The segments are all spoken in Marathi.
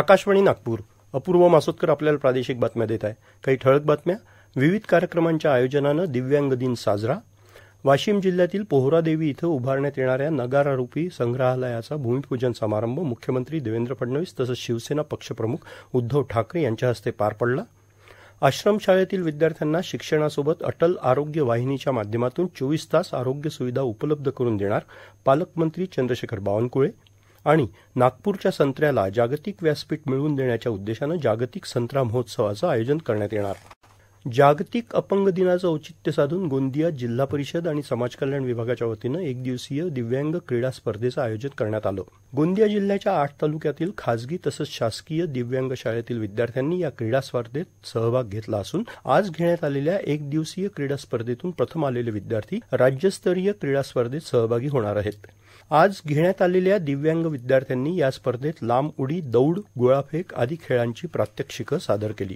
आकाशवाणी नागपूर अपूर्व मासोदकर आपल्याला प्रादेशिक बातम्या देत आहे काही ठळक बातम्या विविध कार्यक्रमांच्या आयोजनानं दिव्यांग दिन साजरा वाशिम जिल्ह्यातील पोहरादेवी इथं उभारण्यात येणाऱ्या नगारारुपी संग्रहालयाचा भूमिपूजन समारंभ मुख्यमंत्री देवेंद्र फडणवीस तसंच शिवसेना पक्षप्रमुख उद्धव ठाकरे यांच्या हस्ते पार पडला आश्रमशाळेतील विद्यार्थ्यांना शिक्षणासोबत अटल आरोग्य वाहिनीच्या माध्यमातून चोवीस तास आरोग्य सुविधा उपलब्ध करून देणार पालकमंत्री चंद्रशेखर बावनकुळे आणि नागपूरच्या संत्र्याला जागतिक व्यासपीठ मिळवून देण्याच्या उद्देशानं जागतिक संत्रा महोत्सवाचं आयोजन करण्यात येणार जागतिक अपंग दिनाचं औचित्य साधून गोंदिया जिल्हा परिषद आणि समाज कल्याण विभागाच्या वतीनं एक दिवसीय दिव्यांग क्रीडा स्पर्धेचं आयोजन करण्यात आलं गोंदिया जिल्ह्याच्या आठ तालुक्यातील खासगी तसंच शासकीय दिव्यांग शाळेतील विद्यार्थ्यांनी या क्रीडा स्पर्धेत सहभाग घेतला असून आज घेण्यात आलेल्या एक दिवसीय क्रीडा स्पर्धेतून प्रथम आलेले विद्यार्थी राज्यस्तरीय क्रीडा स्पर्धेत सहभागी होणार आहेत आज घेण्यात आलेल्या दिव्यांग विद्यार्थ्यांनी या स्पर्धेत लांब उडी दौड गोळाफेक आदी खेळांची प्रात्यक्षिकं सादर केली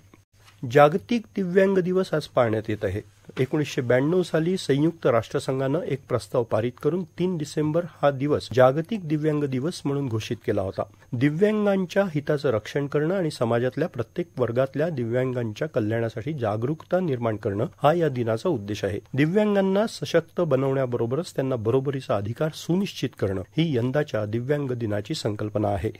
जागतिक दिव्यांग दिवस आज पाळण्यात येत आहे एकोणीसशे ब्याण्णव साली संयुक्त राष्ट्रसंघानं एक प्रस्ताव पारित करून तीन डिसेंबर हा दिवस जागतिक दिव्यांग दिवस म्हणून घोषित केला होता दिव्यांगांच्या हिताचं रक्षण करणं आणि समाजातल्या प्रत्येक वर्गातल्या दिव्यांगांच्या कल्याणासाठी जागरूकता निर्माण करणं हा या दिनाचा उद्देश आहे दिव्यांगांना सशक्त बनवण्याबरोबरच त्यांना बरोबरीचा अधिकार सुनिश्चित करणं ही यंदाच्या दिव्यांग दिनाची संकल्पना आहे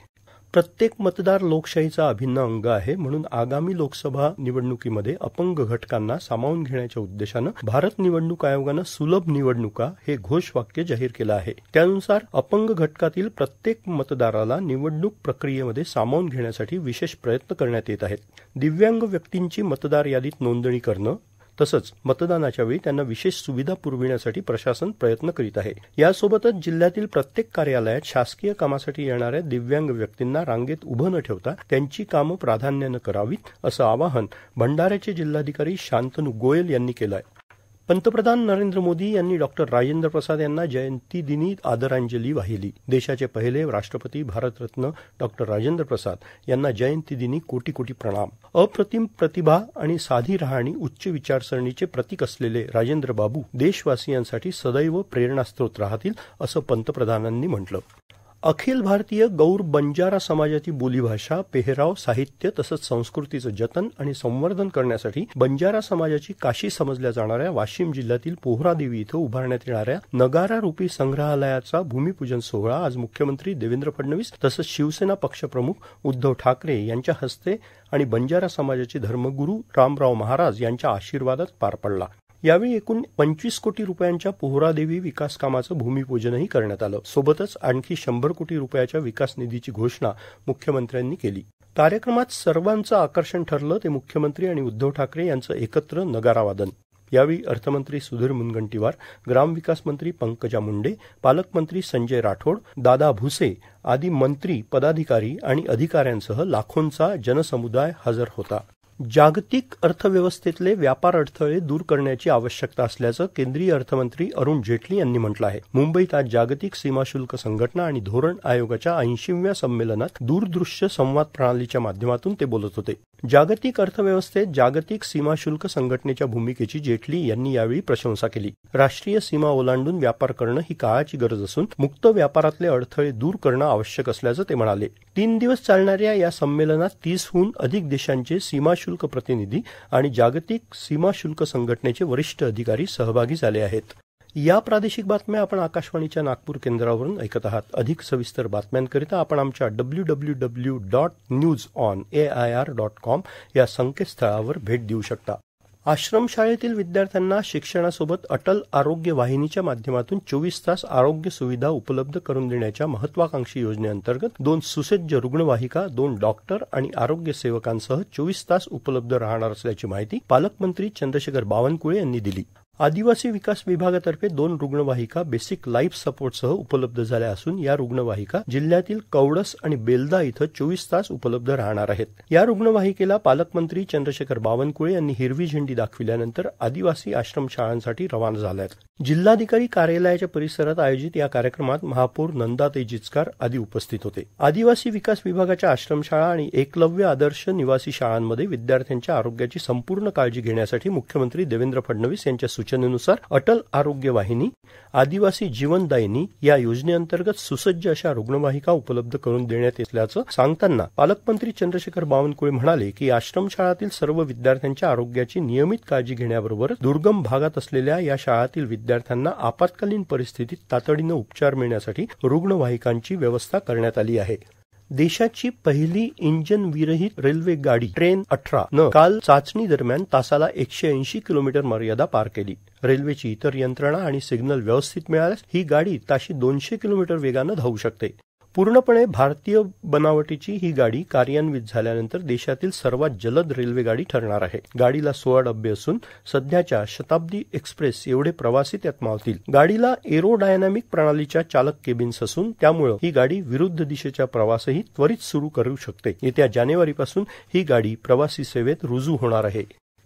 प्रत्येक मतदार लोकशाहीचा अभिन्न अंग आहे म्हणून आगामी लोकसभा निवडणुकीमध्ये अपंग घटकांना सामावून घेण्याच्या उद्देशानं भारत निवडणूक आयोगानं सुलभ निवडणुका हे घोषवाक्य जाहीर केलं आहे त्यानुसार अपंग घटकातील प्रत्येक मतदाराला निवडणूक प्रक्रियेमध्ये सामावून घेण्यासाठी विशेष प्रयत्न करण्यात येत आहेत दिव्यांग व्यक्तींची मतदार यादीत नोंदणी करणं तसंच मतदानाच्या वेळी त्यांना विशेष सुविधा पुरविण्यासाठी प्रशासन प्रयत्न करीत आहे यासोबतच जिल्ह्यातील प्रत्येक कार्यालयात शासकीय कामासाठी येणाऱ्या दिव्यांग व्यक्तींना रांगेत उभं न ठेवता त्यांची कामं प्राधान्यानं करावीत असं आवाहन भंडाऱ्याचे जिल्हाधिकारी शांतनू गोयल यांनी केलं आहे पंतप्रधान नरेंद्र मोदी यांनी डॉक्टर राजेंद्र प्रसाद यांना जयंतीदिनी आदरांजली वाहिली देशाचे पहिले राष्ट्रपती भारतरत्न डॉक्टर राजेंद्र प्रसाद यांना जयंतीदिनी कोटी कोटी प्रणाम अप्रतिम प्रतिभा आणि साधी राहणी उच्च विचारसरणीचे प्रतीक असलेले राजेंद्र बाबू देशवासियांसाठी सदैव प्रेरणास्त्रोत राहतील असं पंतप्रधानांनी म्हटलं अखिल भारतीय गौर बंजारा समाजाची बोलीभाषा पेहराव साहित्य तसंच संस्कृतीचं जतन आणि संवर्धन करण्यासाठी बंजारा समाजाची काशी समजल्या जाणाऱ्या वाशिम जिल्ह्यातील पोहरादेवी इथं उभारण्यात येणाऱ्या नगारा रुपी संग्रहालयाचा भूमिपूजन सोहळा आज मुख्यमंत्री देवेंद्र फडणवीस तसंच शिवसेना पक्षप्रमुख उद्धव ठाकरे यांच्या हस्ते आणि बंजारा समाजाचे धर्मगुरू रामराव महाराज यांच्या आशीर्वादात पार पडला यावेळी एकूण पंचवीस कोटी रुपयांच्या पोहरादेवी विकास कामाचं भूमिपूजनही करण्यात आलं सोबतच आणखी शंभर कोटी रुपयाच्या विकास निधीची घोषणा मुख्यमंत्र्यांनी केली कार्यक्रमात सर्वांचं आकर्षण ठरलं ते मुख्यमंत्री आणि उद्धव ठाकरे यांचं एकत्र नगारावादन यावेळी अर्थमंत्री सुधीर मुनगंटीवार ग्रामविकास मंत्री पंकजा मुंडे पालकमंत्री संजय राठोड दादा भुसे आदी मंत्री पदाधिकारी आणि अधिकाऱ्यांसह लाखोंचा जनसमुदाय हजर होता जागतिक अर्थव्यवस्थेतले व्यापार अडथळे दूर करण्याची आवश्यकता असल्याचं केंद्रीय अर्थमंत्री अरुण जेटली यांनी म्हटलं आहे मुंबईत आज जागतिक सीमाशुल्क संघटना आणि धोरण आयोगाच्या ऐंशीव्या संमेलनात दूरदृश्य संवाद प्रणालीच्या माध्यमातून ते बोलत होते जागतिक अर्थव्यवस्थेत जागतिक सीमाशुल्क संघटनेच्या भूमिकेची जेटली यांनी यावेळी प्रशंसा केली राष्ट्रीय सीमा ओलांडून व्यापार करणं ही काळाची गरज असून मुक्त व्यापारातले अडथळे दूर करणं आवश्यक असल्याचं ते म्हणाले तीन दिवस चालणाऱ्या या संमेलनात तीसहून अधिक देशांचे सीमाशुल्क प्रतिनिधी आणि जागतिक सीमाशुल्क संघटनेचे वरिष्ठ अधिकारी सहभागी झाले आहेत या प्रादेशिक बातम्या आपण आकाशवाणीच्या नागपूर केंद्रावरून ऐकत आहात अधिक सविस्तर बातम्यांकरिता आपण आमच्या W W W dot news on A I R dot com या संकेतस्थळावर भेट देऊ शकता आश्रमशाळेतील विद्यार्थ्यांना शिक्षणासोबत अटल आरोग्य वाहिनीच्या माध्यमातून चोवीस तास आरोग्य सुविधा उपलब्ध करून देण्याच्या महत्वाकांक्षी योजनेअंतर्गत दोन सुसज्ज रुग्णवाहिका दोन डॉक्टर आणि आरोग्य सेवकांसह चोवीस तास उपलब्ध राहणार असल्याची माहिती पालकमंत्री चंद्रशेखर बावनकुळे यांनी दिली आदिवासी विकास विभागातर्फे दोन रुग्णवाहिका बेसिक लाईफ सपोर्टसह उपलब्ध झाल्या असून या रुग्णवाहिका जिल्ह्यातील कवडस आणि बेलदा इथं चोवीस तास उपलब्ध राहणार आहेत या रुग्णवाहिकेला पालकमंत्री चंद्रशेखर बावनकुळे यांनी हिरवी झेंडी दाखविल्यानंतर आदिवासी आश्रमशाळांसाठी रवाना झाल्यात जिल्हाधिकारी कार्यालयाच्या परिसरात आयोजित या कार्यक्रमात महापौर नंदाताई जिचकार आदी उपस्थित होते आदिवासी विकास विभागाच्या आश्रमशाळा आणि एकलव्य आदर्श निवासी शाळांमध्ये विद्यार्थ्यांच्या आरोग्याची संपूर्ण काळजी घेण्यासाठी मुख्यमंत्री देवेंद्र फडणवीस यांच्या सूचनेन्रसार अटल आरोग्य वाहिनी आदिवासी जीवनदायिनी या योजनेअंतर्गत सुसज्ज अशा रुग्णवाहिका उपलब्ध करून देण्यात येत असल्याचं सांगताना पालकमंत्री चंद्रशेखर बावनकुळे म्हणाले की आश्रमशाळातील सर्व विद्यार्थ्यांच्या आरोग्याची नियमित काळजी घेण्याबरोबर दुर्गम भागात असलेल्या या शाळातील विद्यार्थ्यांना आपत्कालीन परिस्थितीत तातडीनं उपचार मिळण्यासाठी रुग्णवाहिकांची व्यवस्था करण्यात आली आहे देशाची पहिली विरहित रेल्वे गाडी ट्रेन अठरा न काल चाचणी दरम्यान तासाला एकशे ऐंशी किलोमीटर मर्यादा पार केली रेल्वेची इतर यंत्रणा आणि सिग्नल व्यवस्थित मिळाल्यास ही गाडी ताशी दोनशे किलोमीटर वेगानं धावू शकते पूर्णपणे भारतीय बनावटीची ही गाडी कार्यान्वित झाल्यानंतर देशातील सर्वात जलद गाडी ठरणार आहे गाडीला सोळा डबे असून सध्याच्या शताब्दी एक्सप्रेस एवढे प्रवासी त्यात मावतील गाडीला एरो प्रणालीच्या चालक केबिन्स असून त्यामुळे ही गाडी विरुद्ध दिशेच्या प्रवासही त्वरित सुरू करू शकते येत्या जानेवारीपासून ही गाडी प्रवासी सेवेत रुजू होणार आहे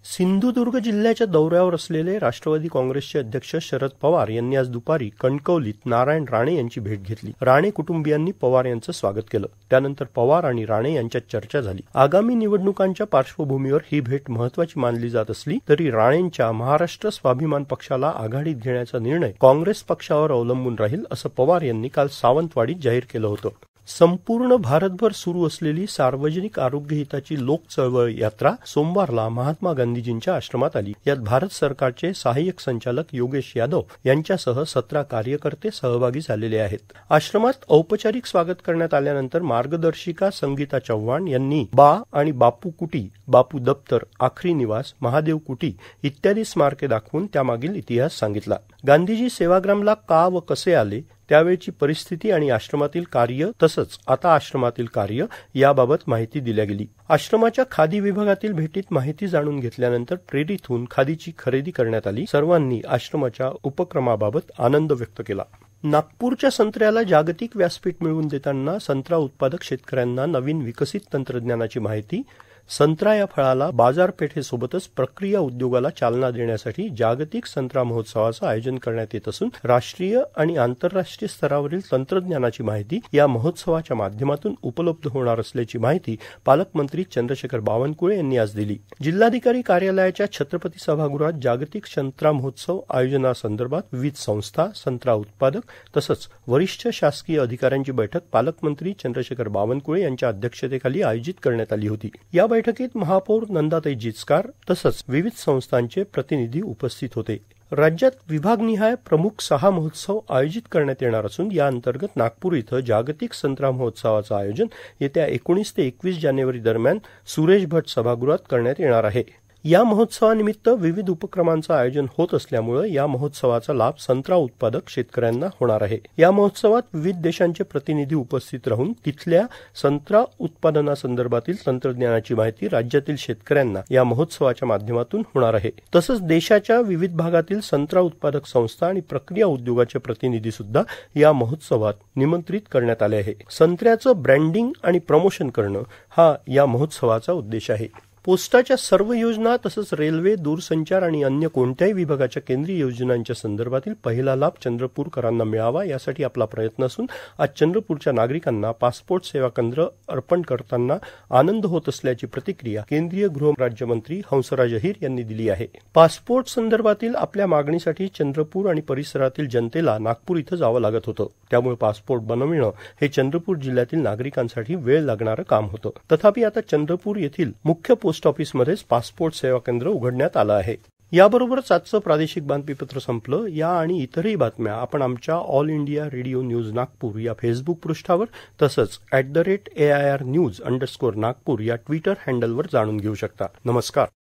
सिंधुदुर्ग जिल्ह्याच्या दौऱ्यावर असलेले राष्ट्रवादी काँग्रेसचे अध्यक्ष शरद पवार यांनी आज दुपारी कणकवलीत नारायण राणे यांची भेट घेतली राणे कुटुंबियांनी पवार यांचं स्वागत केलं त्यानंतर पवार आणि राणे यांच्यात चर्चा झाली आगामी निवडणुकांच्या पार्श्वभूमीवर ही भेट महत्वाची मानली जात असली तरी राणेंच्या महाराष्ट्र स्वाभिमान पक्षाला आघाडीत घेण्याचा निर्णय काँग्रेस पक्षावर अवलंबून राहील असं पवार यांनी काल सावंतवाडीत जाहीर केलं होतं संपूर्ण भारतभर सुरू असलेली सार्वजनिक आरोग्य हिताची लोक चळवळ यात्रा सोमवारला महात्मा गांधीजींच्या आश्रमात आली यात भारत सरकारचे सहाय्यक संचालक योगेश यादव यांच्यासह सतरा कार्यकर्ते सहभागी झालेले आहेत आश्रमात औपचारिक स्वागत करण्यात आल्यानंतर मार्गदर्शिका संगीता चव्हाण यांनी बा आणि बापू कुटी बापू दप्तर आखरी निवास महादेव कुटी इत्यादी स्मारके दाखवून त्यामागील इतिहास सांगितला गांधीजी सेवाग्रामला का व कसे आले त्यावेळची परिस्थिती आणि आश्रमातील कार्य तसंच आता आश्रमातील कार्य याबाबत माहिती दिल्या गेली आश्रमाच्या खादी विभागातील भेटीत माहिती जाणून घेतल्यानंतर प्रेरित होऊन खादीची खरेदी करण्यात आली सर्वांनी आश्रमाच्या उपक्रमाबाबत आनंद व्यक्त केला नागपूरच्या संत्र्याला जागतिक व्यासपीठ मिळवून देताना संत्रा उत्पादक शेतकऱ्यांना नवीन विकसित तंत्रज्ञानाची माहिती संत्रा या फळाला बाजारपेठेसोबतच प्रक्रिया उद्योगाला चालना देण्यासाठी जागतिक संत्रा महोत्सवाचं आयोजन करण्यात येत असून राष्ट्रीय आणि आंतरराष्ट्रीय स्तरावरील तंत्रज्ञानाची माहिती या महोत्सवाच्या माध्यमातून उपलब्ध होणार असल्याची माहिती पालकमंत्री चंद्रशेखर बावनकुळे यांनी आज दिली जिल्हाधिकारी कार्यालयाच्या छत्रपती सभागृहात जागतिक संत्रा महोत्सव आयोजनासंदर्भात विविध संस्था संत्रा उत्पादक तसंच वरिष्ठ शासकीय अधिकाऱ्यांची बैठक पालकमंत्री चंद्रशेखर बावनकुळे यांच्या अध्यक्षतेखाली आयोजित करण्यात आली होती या बैठकीत महापौर नंदाताई जिचकार तसंच विविध संस्थांचे प्रतिनिधी उपस्थित होते राज्यात विभागनिहाय प्रमुख सहा महोत्सव आयोजित करण्यात येणार असून या अंतर्गत नागपूर इथं जागतिक संत्रा महोत्सवाचं आयोजन येत्या एकोणीस ते एकवीस जानेवारी दरम्यान सुरेश भट सभागृहात करण्यात येणार आहे या महोत्सवानिमित्त विविध उपक्रमांचं आयोजन होत असल्यामुळं या महोत्सवाचा लाभ संत्रा उत्पादक शेतकऱ्यांना होणार आहे या महोत्सवात विविध देशांचे प्रतिनिधी उपस्थित राहून तिथल्या संत्रा उत्पादनासंदर्भातील तंत्रज्ञानाची माहिती राज्यातील शेतकऱ्यांना या महोत्सवाच्या माध्यमातून होणार आहे तसंच देशाच्या विविध भागातील संत्रा उत्पादक संस्था आणि प्रक्रिया उद्योगाचे प्रतिनिधी सुद्धा या महोत्सवात निमंत्रित करण्यात आले आहे संत्र्याचं ब्रँडिंग आणि प्रमोशन करणं हा या महोत्सवाचा उद्देश आहे पोस्टाच्या सर्व योजना तसंच रेल्वे दूरसंचार आणि अन्य कोणत्याही विभागाच्या केंद्रीय योजनांच्या संदर्भातील पहिला लाभ चंद्रपूरकरांना मिळावा यासाठी आपला प्रयत्न असून आज चंद्रपूरच्या नागरिकांना पासपोर्ट सेवा केंद्र अर्पण करताना आनंद होत असल्याची प्रतिक्रिया केंद्रीय गृहराज्यमंत्री हंसराज अहिर यांनी दिली आहे पासपोर्ट संदर्भातील आपल्या मागणीसाठी चंद्रपूर आणि परिसरातील जनतेला नागपूर इथं जावं लागत होतं त्यामुळे पासपोर्ट बनविणं हे चंद्रपूर जिल्ह्यातील नागरिकांसाठी वेळ लागणारं काम होतं तथापि आता चंद्रपूर येथील मुख्य पोस्ट ऑफिसमध्येच पासपोर्ट सेवा केंद्र उघडण्यात आलं आहे याबरोबरच आजचं प्रादेशिक बातमीपत्र संपलं या आणि इतरही बातम्या आपण आमच्या All India Radio news Nagpur या फेसबुक पृष्ठावर तसंच at the rate AIR news underscore Nagpur या ट्विटर हँडलवर जाणून घेऊ शकता नमस्कार